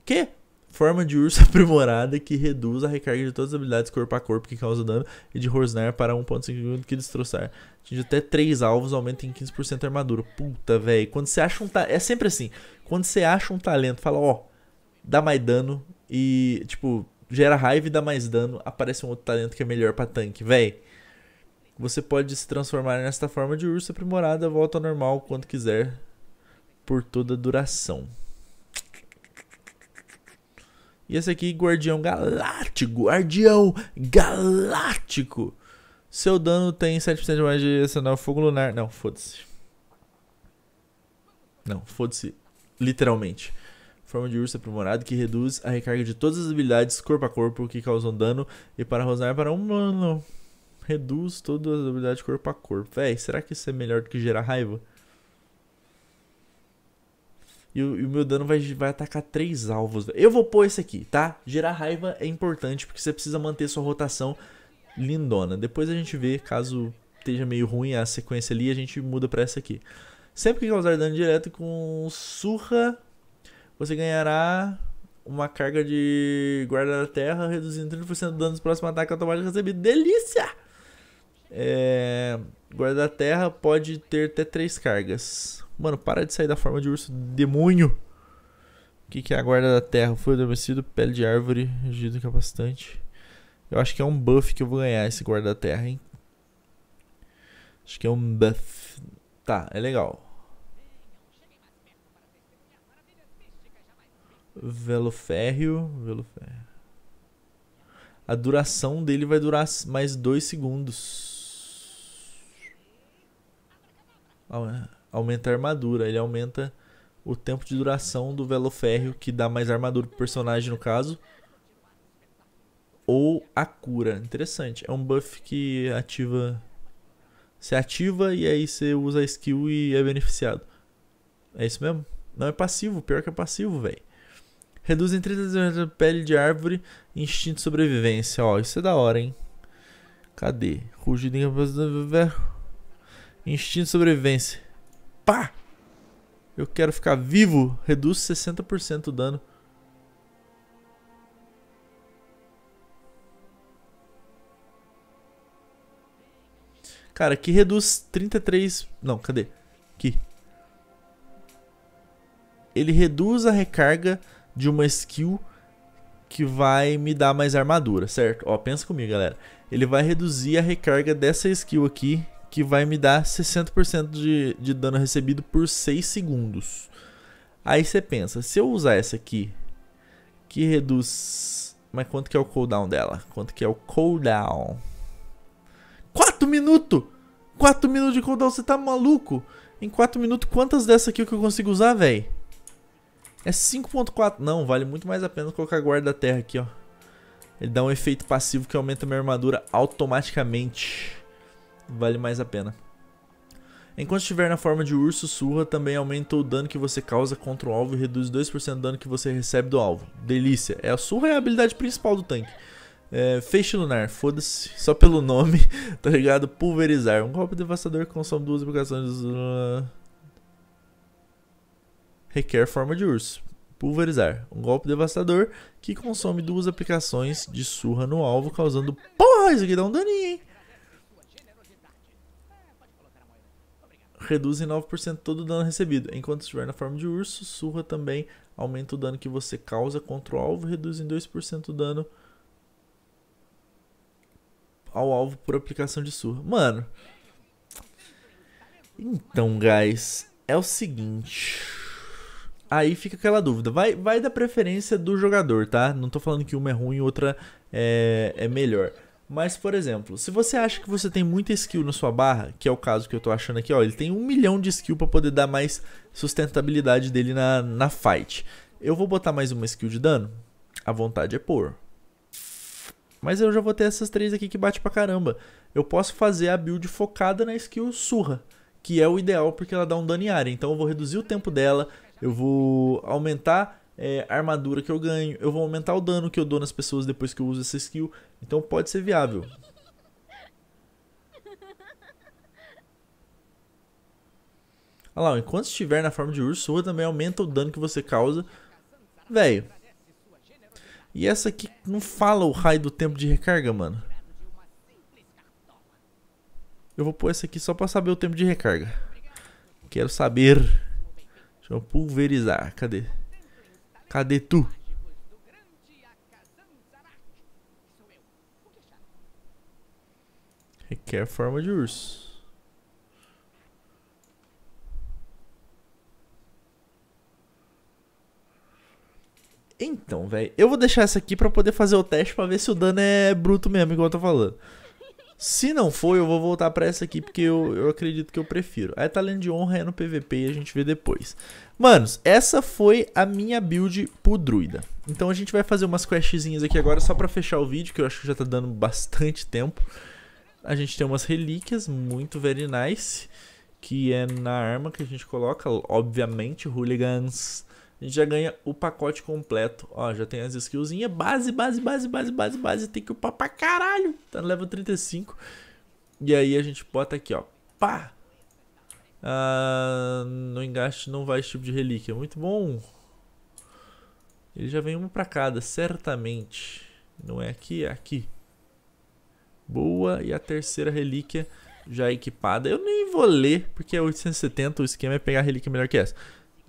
que? Forma de urso aprimorada que reduz a recarga de todas as habilidades corpo a corpo que causa dano e de Rosnar para 1.5 que destroçar. Atinge até 3 alvos, aumenta em 15% a armadura. Puta, velho. Quando você acha um talento. É sempre assim. Quando você acha um talento, fala, ó, dá mais dano e, tipo, gera raiva e dá mais dano, aparece um outro talento que é melhor para tanque, velho. Você pode se transformar nesta forma de urso aprimorada, volta ao normal quando quiser, por toda a duração. E esse aqui, Guardião Galáctico. Guardião Galáctico. Seu dano tem 7% de mais de acionar fogo lunar. Não, foda-se. Não, foda-se. Literalmente. Forma de urso aprimorado que reduz a recarga de todas as habilidades corpo a corpo que causam dano. E para rosnar para humano. Reduz todas as habilidades corpo a corpo. Véi, será que isso é melhor do que gerar raiva? E o, e o meu dano vai, vai atacar três alvos. Eu vou pôr esse aqui, tá? Gerar raiva é importante porque você precisa manter sua rotação lindona. Depois a gente vê, caso esteja meio ruim a sequência ali, a gente muda pra essa aqui. Sempre que causar dano direto com surra, você ganhará uma carga de guarda da terra, reduzindo 30% do dano do próximo ataque automático recebido. Delícia! É... Guarda da terra pode ter até 3 cargas. Mano, para de sair da forma de urso, demônio! O que, que é a guarda da terra? Foi adormecido, pele de árvore, agido é bastante. Eu acho que é um buff que eu vou ganhar esse guarda da terra, hein? Acho que é um buff. Tá, é legal. Velo férreo, velo férreo. A duração dele vai durar mais 2 segundos. Ah, aumenta a armadura, ele aumenta o tempo de duração do velo Férreo, que dá mais armadura pro personagem no caso. Ou a cura. Interessante. É um buff que ativa. Você ativa e aí você usa a skill e é beneficiado. É isso mesmo? Não é passivo, pior que é passivo, velho. Reduz em 30% pele de árvore instinto de sobrevivência. Ó, isso é da hora, hein? Cadê? Rugido em Instinto de sobrevivência pá! Eu quero ficar vivo, reduz 60% o dano. Cara, aqui reduz 33... Não, cadê? Aqui. Ele reduz a recarga de uma skill que vai me dar mais armadura, certo? Ó, pensa comigo, galera. Ele vai reduzir a recarga dessa skill aqui, que vai me dar 60% de, de dano recebido por 6 segundos. Aí você pensa, se eu usar essa aqui, que reduz... Mas quanto que é o cooldown dela? Quanto que é o cooldown? 4 minutos! 4 minutos de cooldown, você tá maluco? Em 4 minutos, quantas dessa aqui que eu consigo usar, velho? É 5.4, não, vale muito mais a pena colocar a guarda terra aqui, ó. Ele dá um efeito passivo que aumenta minha armadura automaticamente vale mais a pena. Enquanto estiver na forma de urso, surra também aumenta o dano que você causa contra o alvo e reduz 2% do dano que você recebe do alvo. Delícia. É a surra é a habilidade principal do tanque. É, feixe lunar, foda-se, só pelo nome, tá ligado? Pulverizar. Um golpe devastador que consome duas aplicações. Uh... Requer forma de urso. Pulverizar. Um golpe devastador que consome duas aplicações de surra no alvo, causando. Porra, isso aqui dá um daninho, hein? reduz em 9% todo o dano recebido. Enquanto estiver na forma de urso, surra também aumenta o dano que você causa contra o alvo, reduz em 2% o dano ao alvo por aplicação de surra. Mano. Então, guys, é o seguinte. Aí fica aquela dúvida. Vai, vai da preferência do jogador, tá? Não tô falando que uma é ruim e outra é, é melhor. Mas, por exemplo, se você acha que você tem muita skill na sua barra, que é o caso que eu tô achando aqui, ó, ele tem um milhão de skill para poder dar mais sustentabilidade dele na, na fight. Eu vou botar mais uma skill de dano? A vontade é pôr. Mas eu já vou ter essas três aqui que bate pra caramba. Eu posso fazer a build focada na skill surra, que é o ideal porque ela dá um dano em área. Então eu vou reduzir o tempo dela, eu vou aumentar é, a armadura que eu ganho, eu vou aumentar o dano que eu dou nas pessoas depois que eu uso essa skill, então pode ser viável. Olha lá, enquanto estiver na forma de urso, sua também aumenta o dano que você causa. Velho. E essa aqui não fala o raio do tempo de recarga, mano. Eu vou pôr essa aqui só pra saber o tempo de recarga. Quero saber. Deixa eu pulverizar. Cadê? Cadê tu? Requer forma de urso. Então, velho, eu vou deixar essa aqui pra poder fazer o teste pra ver se o dano é bruto mesmo, igual eu tô falando. Se não for, eu vou voltar pra essa aqui, porque eu, eu acredito que eu prefiro. A talento tá de honra é no PVP e a gente vê depois. Manos, essa foi a minha build pro druida. Então a gente vai fazer umas questzinhas aqui agora só pra fechar o vídeo, que eu acho que já tá dando bastante tempo a gente tem umas relíquias muito very nice, que é na arma que a gente coloca, obviamente, hooligans. A gente já ganha o pacote completo. Ó, já tem as skillzinhas. Base, base, base, base, base, base. Tem que upar pra caralho. Tá no level 35. E aí a gente bota aqui, ó. Pá! Ah, no engaste não vai esse tipo de relíquia. Muito bom. Ele já vem uma pra cada, certamente. Não é aqui, é aqui. Boa. E a terceira relíquia já equipada. Eu nem vou ler, porque é 870, o esquema é pegar a relíquia melhor que essa.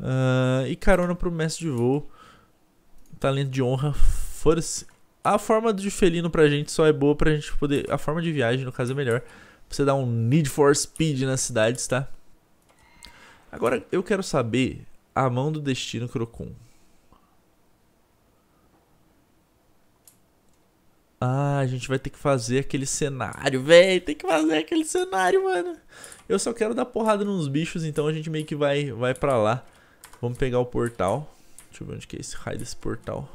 Uh, e carona pro mestre de voo. Talento de honra, force. A forma de felino pra gente só é boa pra gente poder... A forma de viagem, no caso, é melhor. Pra você dar um Need for Speed nas cidades, tá? Agora, eu quero saber a mão do destino Crocon. Ah, a gente vai ter que fazer aquele cenário, velho. Tem que fazer aquele cenário, mano. Eu só quero dar porrada nos bichos, então a gente meio que vai, vai pra lá. Vamos pegar o portal. Deixa eu ver onde que é esse raio desse portal.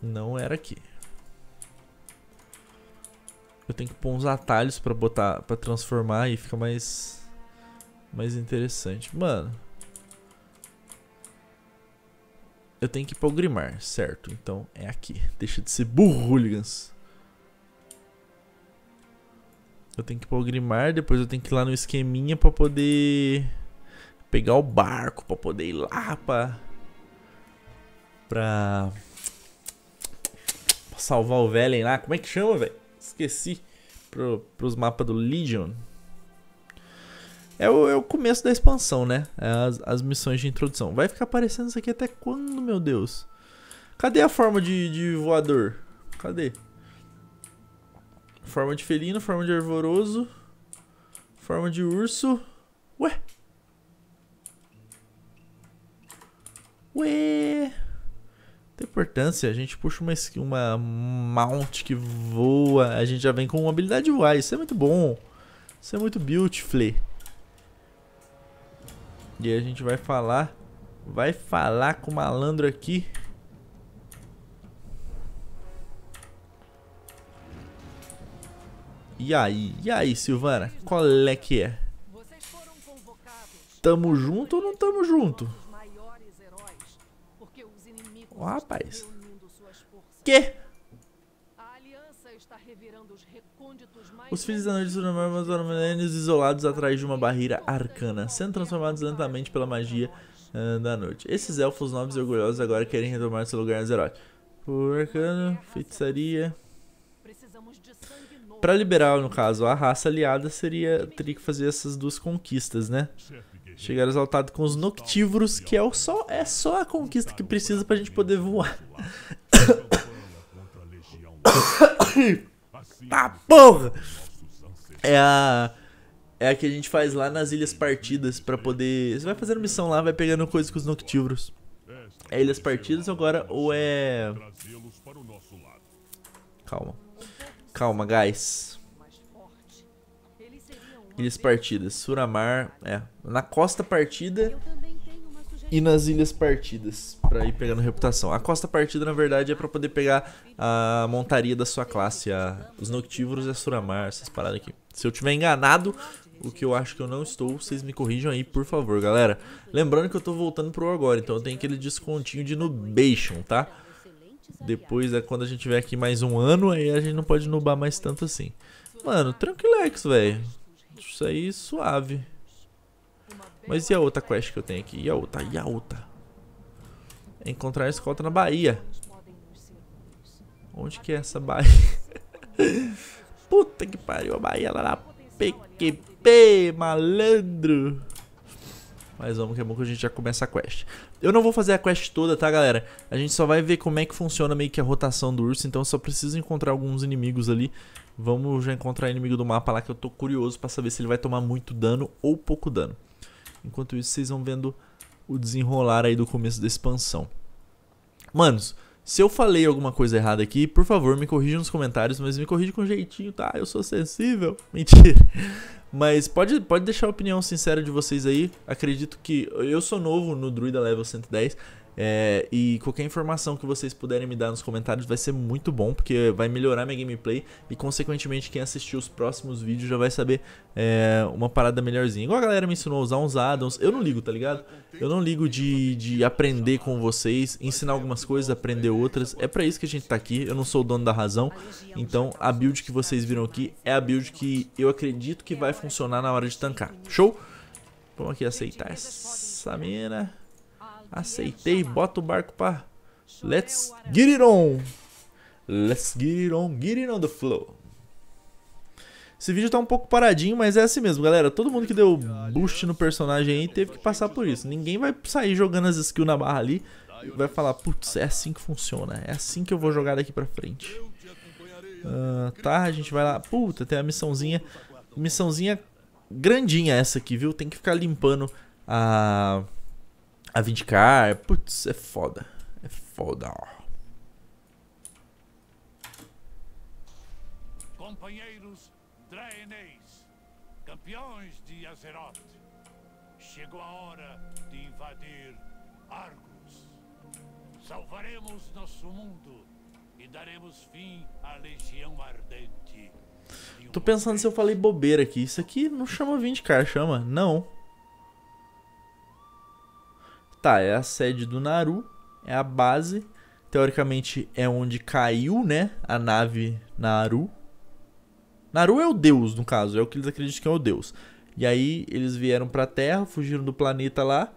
Não era aqui. Eu tenho que pôr uns atalhos pra botar, pra transformar e fica mais... Mais interessante. Mano, Eu tenho que ir para Grimar, certo? Então é aqui. Deixa de ser burro, hooligans. Eu tenho que ir pro Grimar, depois eu tenho que ir lá no esqueminha para poder pegar o barco, para poder ir lá para para salvar o Velen lá. Como é que chama, velho? Esqueci. Pro, pros mapas do Legion. É o, é o começo da expansão, né? É as, as missões de introdução. Vai ficar aparecendo isso aqui até quando, meu Deus? Cadê a forma de, de voador? Cadê? Forma de felino, forma de arvoroso, forma de urso. Ué? Ué? Tem importância, a gente puxa uma, uma mount que voa, a gente já vem com uma habilidade voar, isso é muito bom. Isso é muito beautiful. E a gente vai falar, vai falar com o malandro aqui. E aí, e aí, Silvana, qual é que é? Tamo junto ou não tamo junto? Ó, oh, rapaz. Que? Os filhos da noite foram milênios isolados atrás de uma barreira arcana, sendo transformados lentamente pela magia eh, da noite. Esses elfos nobres e orgulhosos agora querem retomar seu lugar nos heróis. Por arcano, feitiçaria... Pra liberar, no caso, a raça aliada, seria teria que fazer essas duas conquistas, né? Chegar exaltado com os noctívoros, que é, o só, é só a conquista que precisa pra gente poder voar. Tá porra! É a. É a que a gente faz lá nas Ilhas Partidas para poder. Você vai fazendo missão lá, vai pegando coisas com os noctívoros. É Ilhas Partidas agora ou é. Calma. Calma, guys. Ilhas Partidas. Suramar. É. Na costa partida e nas Ilhas Partidas para ir pegando reputação. A costa partida, na verdade, é para poder pegar a montaria da sua classe, a, os noctívoros e a suramar, essas paradas aqui. Se eu tiver enganado, o que eu acho que eu não estou, vocês me corrijam aí, por favor, galera. Lembrando que eu tô voltando pro agora, então eu tenho aquele descontinho de Nubation, tá? Depois é quando a gente tiver aqui mais um ano, aí a gente não pode nubar mais tanto assim. Mano, tranquilex, velho. Isso aí suave. Mas e a outra quest que eu tenho aqui? E a outra? E a outra? encontrar a escolta na Bahia. Onde que é essa Bahia? Puta que pariu, a Bahia lá na PQP, malandro. Mas vamos que é bom que a gente já começa a quest. Eu não vou fazer a quest toda, tá, galera? A gente só vai ver como é que funciona meio que a rotação do urso, então só preciso encontrar alguns inimigos ali. Vamos já encontrar inimigo do mapa lá, que eu tô curioso pra saber se ele vai tomar muito dano ou pouco dano. Enquanto isso, vocês vão vendo o desenrolar aí do começo da expansão. Manos, se eu falei alguma coisa errada aqui, por favor, me corrija nos comentários, mas me corrija com jeitinho, tá? Eu sou sensível. Mentira. Mas pode, pode deixar a opinião sincera de vocês aí. Acredito que eu sou novo no Druida Level 110, é, e qualquer informação que vocês puderem me dar nos comentários vai ser muito bom, porque vai melhorar minha gameplay e, consequentemente, quem assistir os próximos vídeos já vai saber é, uma parada melhorzinha. Igual a galera me ensinou a usar uns addons, eu não ligo, tá ligado? Eu não ligo de, de aprender com vocês, ensinar algumas coisas, aprender outras. É pra isso que a gente tá aqui, eu não sou o dono da razão. Então, a build que vocês viram aqui é a build que eu acredito que vai funcionar na hora de tancar. Show? Vamos aqui aceitar essa mina. Aceitei, bota o barco pra... Let's get it on! Let's get it on, get it on the flow. Esse vídeo tá um pouco paradinho, mas é assim mesmo, galera. Todo mundo que deu boost no personagem aí teve que passar por isso. Ninguém vai sair jogando as skills na barra ali e vai falar, putz, é assim que funciona. É assim que eu vou jogar daqui pra frente. Uh, tá, a gente vai lá. Puta, tem a missãozinha. Missãozinha grandinha essa aqui, viu? Tem que ficar limpando a vindicar, putz, é foda. É foda, ó. Companheiros Draeneis, campeões de Azeroth, chegou a hora de invadir Argus. Salvaremos nosso mundo e daremos fim à legião ardente. Tô pensando se eu falei bobeira aqui. Isso aqui não chama Vindicar, chama? Não. Tá, é a sede do Naru, é a base. Teoricamente é onde caiu, né? A nave Naru. Naru é o deus, no caso, é o que eles acreditam que é o deus. E aí eles vieram pra Terra, fugiram do planeta lá.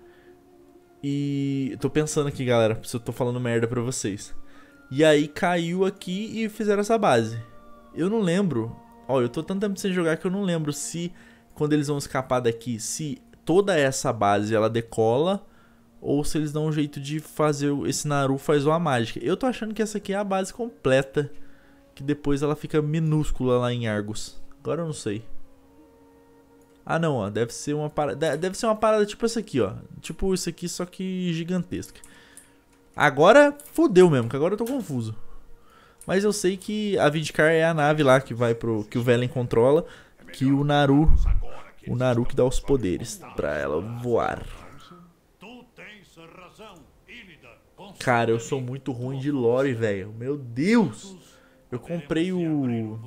E. Eu tô pensando aqui, galera, se eu tô falando merda pra vocês. E aí caiu aqui e fizeram essa base. Eu não lembro. Ó, eu tô tanto tempo sem jogar que eu não lembro se quando eles vão escapar daqui, se toda essa base ela decola ou se eles dão um jeito de fazer esse Naru faz uma mágica. Eu tô achando que essa aqui é a base completa, que depois ela fica minúscula lá em Argos. Agora eu não sei. Ah não, ó, deve ser uma parada, deve ser uma parada tipo essa aqui, ó. Tipo isso aqui, só que gigantesca. Agora fodeu mesmo, que agora eu tô confuso. Mas eu sei que a Vidcar é a nave lá que vai pro que o Velen controla, que o Naru, o Naru que dá os poderes para ela voar. Cara, eu sou muito ruim de lore, velho. Meu Deus! Eu comprei o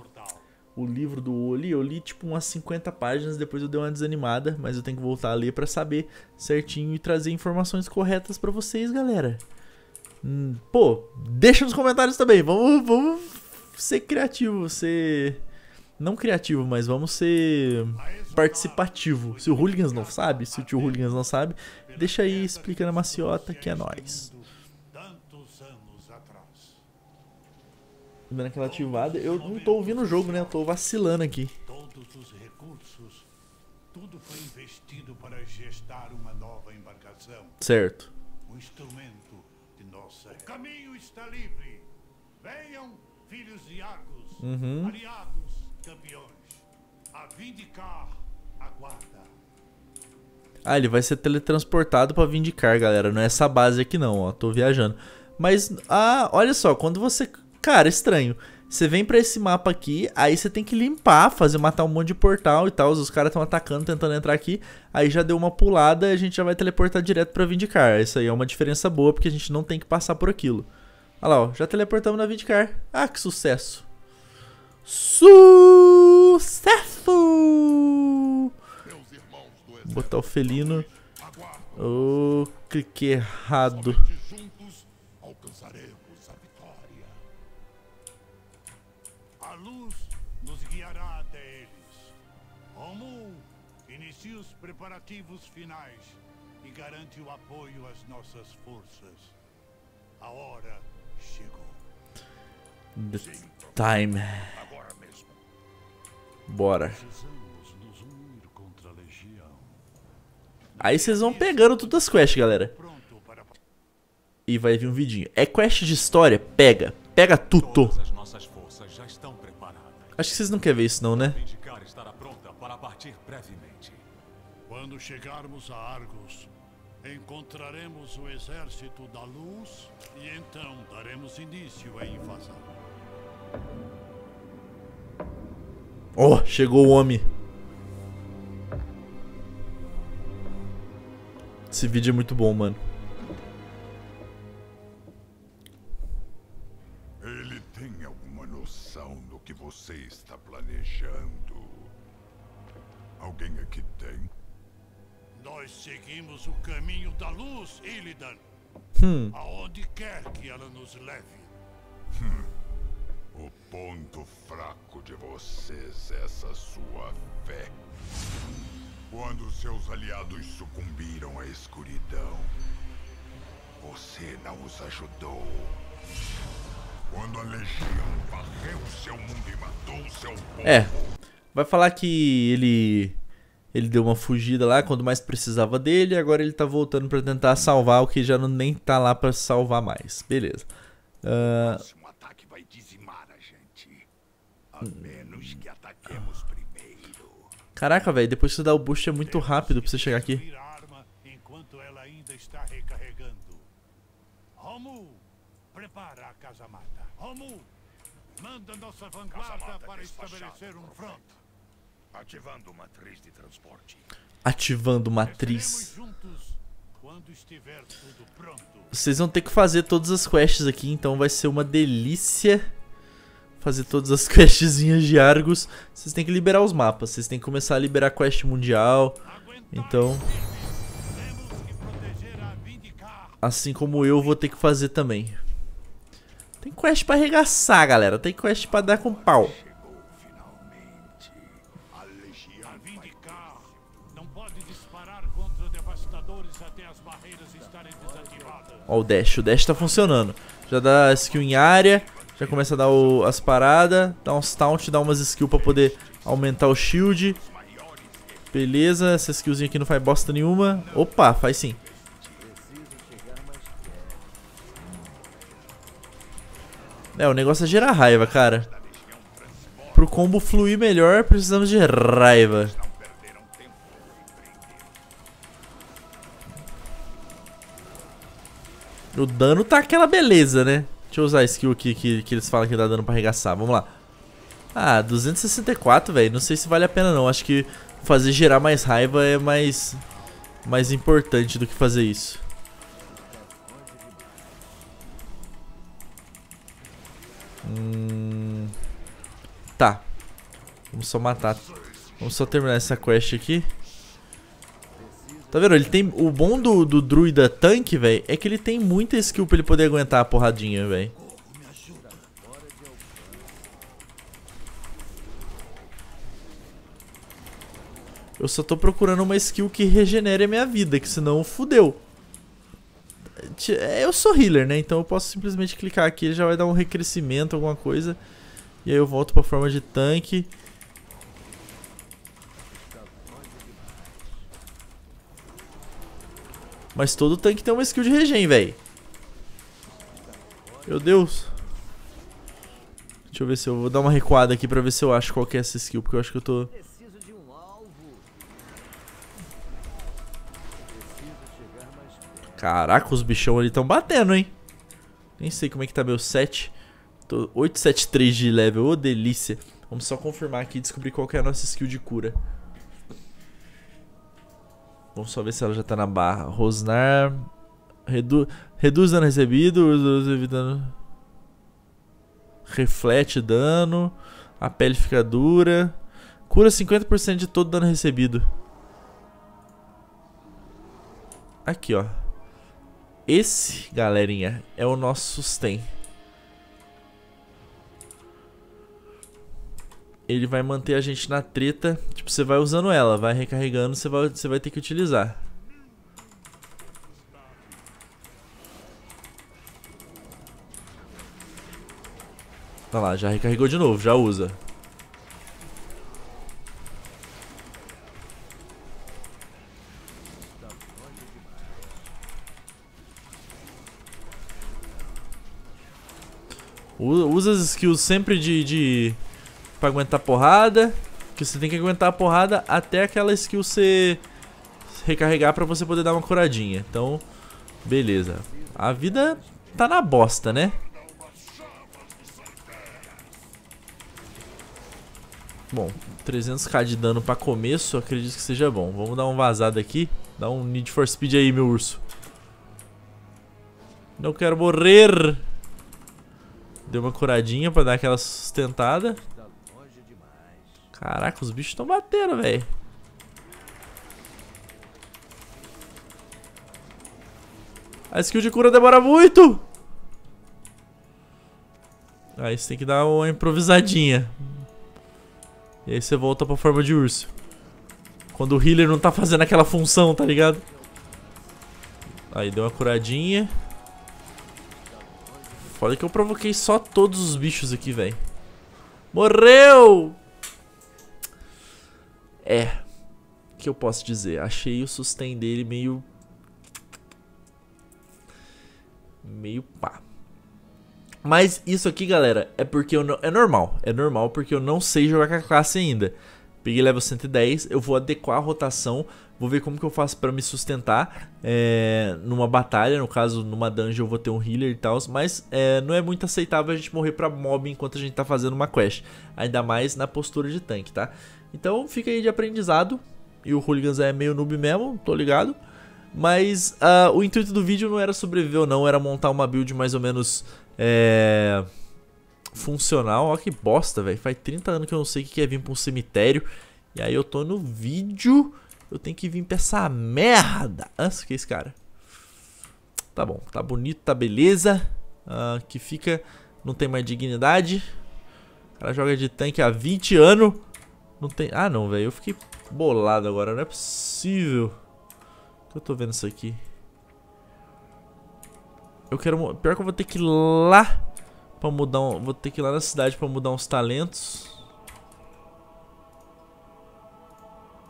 o livro do Oli, eu li tipo umas 50 páginas, depois eu dei uma desanimada, mas eu tenho que voltar a ler para saber certinho e trazer informações corretas para vocês, galera. Hum, pô, deixa nos comentários também. Vamos, vamos ser criativo, ser não criativo, mas vamos ser participativo. Se o Hooligans não sabe, se o tio Hooligans não sabe, deixa aí explicando a maciota que é nós. Dando aquela ativada. Eu não tô ouvindo o jogo, né? Eu tô vacilando aqui. Todos os recursos, tudo foi investido para gestar uma nova embarcação. Certo. O instrumento de nossa... O caminho está livre. Venham, filhos de Argos, uhum. aliados, campeões, a vindicar aguarda. Ah, ele vai ser teletransportado pra vindicar, galera. Não é essa base aqui não, ó. Tô viajando. Mas, ah, olha só, quando você Cara, estranho. Você vem para esse mapa aqui, aí você tem que limpar, fazer matar um monte de portal e tal. Os caras estão atacando, tentando entrar aqui. Aí já deu uma pulada e a gente já vai teleportar direto pra Vindicar. Isso aí é uma diferença boa, porque a gente não tem que passar por aquilo. Olha lá, ó, já teleportamos na Vindicar. Ah, que sucesso! Sucesso! Vou botar o felino. Oh, clique errado. objetivos finais e garante o apoio às nossas forças. A hora chegou. The time. Agora mesmo. Bora. Aí vocês vão pegando todas as quests, galera. E vai vir um vidinho. É quest de história? Pega. Pega tudo. Acho que vocês não querem ver isso não, né? Quando chegarmos a Argos, encontraremos o exército da luz e então daremos início à invasão. Oh, chegou o homem. Esse vídeo é muito bom, mano. Ele tem alguma noção do que você está planejando? Alguém aqui tem? Nós seguimos o caminho da luz, Illidan. Hum. Aonde quer que ela nos leve. Hum. O ponto fraco de vocês é essa sua fé. Quando seus aliados sucumbiram à escuridão, você não os ajudou. Quando a legião varreu seu mundo e matou seu é, povo... É, vai falar que ele ele deu uma fugida lá quando mais precisava dele, agora ele tá voltando para tentar salvar o que já não, nem tá lá para salvar mais. Beleza. Uh... Ah, o ataque vai dizimar a gente. A hum. menos que ataquemos primeiro. Caraca, velho, depois que você dá o boost é muito rápido pra você chegar aqui. Romu, prepara a casa mata. Romu, manda nossa vanguarda para estabelecer um fronte. Ativando matriz de transporte. Ativando matriz. Vocês vão ter que fazer todas as quests aqui, então vai ser uma delícia fazer todas as questzinhas de Argos. Vocês têm que liberar os mapas, vocês têm que começar a liberar quest mundial. Então, assim como eu vou ter que fazer também. Tem quest pra arregaçar, galera. Tem quest pra dar com pau. Ó o dash, o dash tá funcionando. Já dá skill em área, já começa a dar o, as paradas, dá uns taunt, dá umas skills pra poder aumentar o shield. Beleza, essa skillzinha aqui não faz bosta nenhuma. Opa, faz sim. É, o negócio é gerar raiva, cara. Pro combo fluir melhor, precisamos de raiva. O dano tá aquela beleza, né? Deixa eu usar a skill aqui que, que eles falam que dá dano pra arregaçar. Vamos lá. Ah, 264, velho. Não sei se vale a pena, não. Acho que fazer gerar mais raiva é mais... Mais importante do que fazer isso. Hum... Tá. Vamos só matar... Vamos só terminar essa quest aqui. Tá vendo? Ele tem... O bom do, do druida tanque, velho, é que ele tem muita skill pra ele poder aguentar a porradinha, velho. Eu só tô procurando uma skill que regenere a minha vida, que senão fudeu. É, eu sou healer, né? Então eu posso simplesmente clicar aqui, já vai dar um recrescimento, alguma coisa. E aí eu volto pra forma de tanque. Mas todo tanque tem uma skill de regen, velho. Meu Deus. Deixa eu ver se eu vou dar uma recuada aqui pra ver se eu acho qual que é essa skill, porque eu acho que eu tô... Caraca, os bichão ali estão batendo, hein? Nem sei como é que tá meu set. Tô 873 de level, ô delícia. Vamos só confirmar aqui e descobrir qual que é a nossa skill de cura. Vamos só ver se ela já tá na barra. Rosnar. Redu... Reduz dano recebido. Dano... Reflete dano. A pele fica dura. Cura 50% de todo dano recebido. Aqui, ó. Esse, galerinha, é o nosso susten. ele vai manter a gente na treta. Tipo, você vai usando ela, vai recarregando, você vai, você vai ter que utilizar. Tá lá, já recarregou de novo, já usa. Usa as skills sempre de, de pra aguentar porrada. Que você tem que aguentar a porrada até aquela skill você recarregar pra você poder dar uma curadinha. Então, beleza. A vida tá na bosta, né? Bom, 300k de dano pra começo, acredito que seja bom. Vamos dar um vazado aqui. Dá um Need for Speed aí, meu urso. Não quero morrer! Deu uma curadinha pra dar aquela sustentada. Caraca, os bichos estão batendo, velho. A skill de cura demora muito! Aí você tem que dar uma improvisadinha. E aí você volta pra forma de urso. Quando o healer não tá fazendo aquela função, tá ligado? Aí deu uma curadinha. Foda que eu provoquei só todos os bichos aqui, velho. Morreu! É. O que eu posso dizer? Achei o sustain dele meio. Meio pá. Mas isso aqui, galera, é porque eu não... É normal. É normal porque eu não sei jogar com a classe ainda. Peguei level 110, eu vou adequar a rotação, vou ver como que eu faço para me sustentar é, numa batalha, no caso numa dungeon eu vou ter um healer e tal, mas é, não é muito aceitável a gente morrer pra mob enquanto a gente tá fazendo uma quest, ainda mais na postura de tanque, tá? Então fica aí de aprendizado. E o Hooligans é meio noob mesmo, tô ligado. Mas uh, o intuito do vídeo não era sobreviver ou não, era montar uma build mais ou menos é... funcional. Olha que bosta, velho. Faz 30 anos que eu não sei o que é vir pra um cemitério. E aí eu tô no vídeo, eu tenho que vir pra essa merda. Nossa, que é esse cara? Tá bom, tá bonito, tá beleza. Uh, que fica, não tem mais dignidade. O cara joga de tanque há 20 anos. Não tem... Ah, não, velho. Eu fiquei bolado agora. Não é possível. que Eu tô vendo isso aqui. Eu quero... Pior que eu vou ter que ir lá pra mudar um... Vou ter que ir lá na cidade pra mudar uns talentos.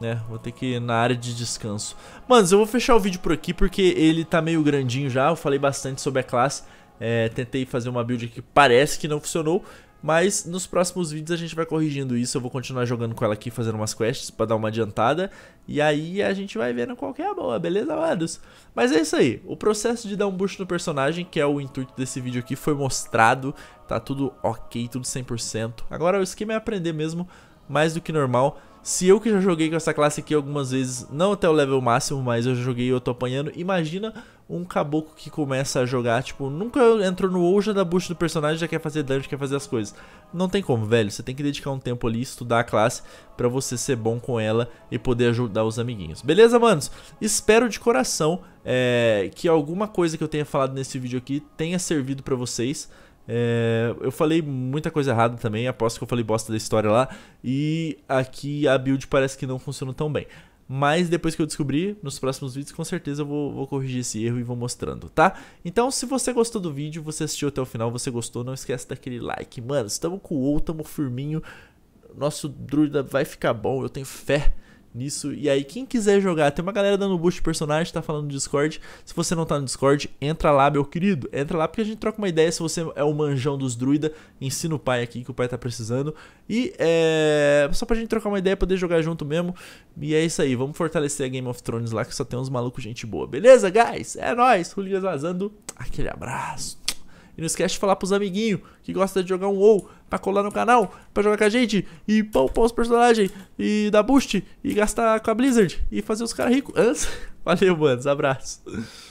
É, vou ter que ir na área de descanso. Mano, eu vou fechar o vídeo por aqui porque ele tá meio grandinho já. Eu falei bastante sobre a classe. É, tentei fazer uma build que parece que não funcionou. Mas nos próximos vídeos a gente vai corrigindo isso. Eu vou continuar jogando com ela aqui, fazendo umas quests pra dar uma adiantada. E aí a gente vai vendo qual que é a boa, beleza, amados? Mas é isso aí. O processo de dar um boost no personagem, que é o intuito desse vídeo aqui, foi mostrado. Tá tudo ok, tudo 100%. Agora o esquema é aprender mesmo, mais do que normal. Se eu que já joguei com essa classe aqui algumas vezes, não até o level máximo, mas eu já joguei e eu tô apanhando, imagina um caboclo que começa a jogar, tipo, nunca entrou no WoW, já da bucha do personagem, já quer fazer dungeon, quer fazer as coisas. Não tem como, velho. Você tem que dedicar um tempo ali, estudar a classe, para você ser bom com ela e poder ajudar os amiguinhos. Beleza, manos? Espero de coração é, que alguma coisa que eu tenha falado nesse vídeo aqui tenha servido para vocês. É, eu falei muita coisa errada também, aposto que eu falei bosta da história lá. E aqui a build parece que não funciona tão bem. Mas depois que eu descobrir, nos próximos vídeos, com certeza eu vou, vou, corrigir esse erro e vou mostrando, tá? Então, se você gostou do vídeo, você assistiu até o final, você gostou, não esquece daquele like. Mano, estamos com o ou, estamos firminho. Nosso druida vai ficar bom, eu tenho fé nisso. E aí, quem quiser jogar, tem uma galera dando boost de personagem, tá falando no Discord. Se você não tá no Discord, entra lá, meu querido. Entra lá porque a gente troca uma ideia. Se você é o manjão dos druida, ensina o pai aqui que o pai tá precisando. E é. Só pra gente trocar uma ideia, poder jogar junto mesmo. E é isso aí, vamos fortalecer a Game of Thrones lá que só tem uns malucos, gente boa. Beleza, guys? É nóis, Ruligas vazando. Aquele abraço. E não esquece de falar pros amiguinhos que gosta de jogar um WoW pra colar no canal, pra jogar com a gente e pão os personagens e dar boost e gastar com a Blizzard e fazer os caras ricos. Valeu, manos. Abraço.